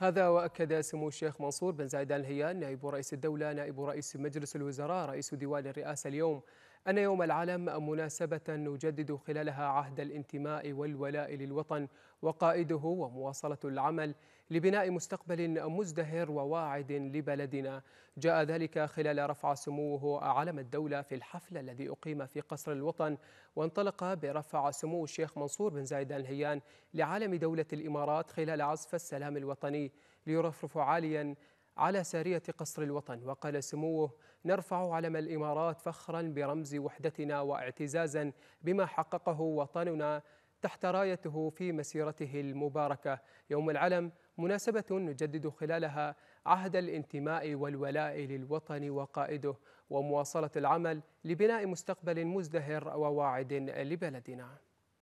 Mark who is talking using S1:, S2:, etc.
S1: هذا وأكد سمو الشيخ منصور بن زايد الهيان نائب رئيس الدولة نائب رئيس مجلس الوزراء رئيس ديوان الرئاسة اليوم أن يوم العلم مناسبة نجدد خلالها عهد الانتماء والولاء للوطن وقائده ومواصلة العمل لبناء مستقبل مزدهر وواعد لبلدنا جاء ذلك خلال رفع سموه علم الدولة في الحفل الذي أقيم في قصر الوطن وانطلق برفع سمو الشيخ منصور بن زايد الهيان لعالم دولة الإمارات خلال عزف السلام الوطني ليرفرف عاليا على سارية قصر الوطن وقال سموه نرفع علم الإمارات فخرا برمز وحدتنا واعتزازا بما حققه وطننا تحت رايته في مسيرته المباركة يوم العلم مناسبة نجدد خلالها عهد الانتماء والولاء للوطن وقائده ومواصلة العمل لبناء مستقبل مزدهر وواعد لبلدنا